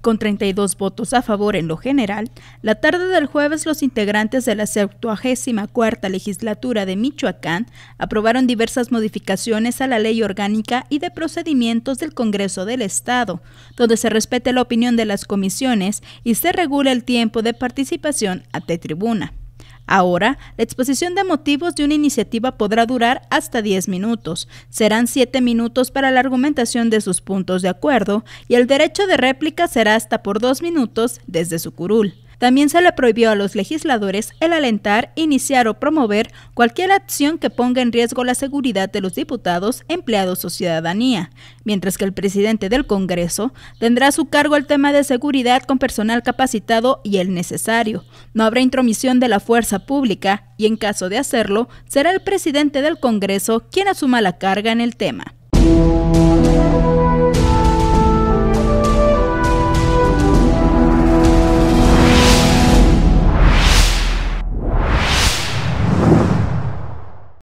Con 32 votos a favor en lo general, la tarde del jueves los integrantes de la 74 legislatura de Michoacán aprobaron diversas modificaciones a la ley orgánica y de procedimientos del Congreso del Estado, donde se respete la opinión de las comisiones y se regula el tiempo de participación ante tribuna. Ahora, la exposición de motivos de una iniciativa podrá durar hasta 10 minutos. Serán 7 minutos para la argumentación de sus puntos de acuerdo y el derecho de réplica será hasta por 2 minutos desde su curul. También se le prohibió a los legisladores el alentar, iniciar o promover cualquier acción que ponga en riesgo la seguridad de los diputados, empleados o ciudadanía, mientras que el presidente del Congreso tendrá a su cargo el tema de seguridad con personal capacitado y el necesario. No habrá intromisión de la fuerza pública y en caso de hacerlo, será el presidente del Congreso quien asuma la carga en el tema.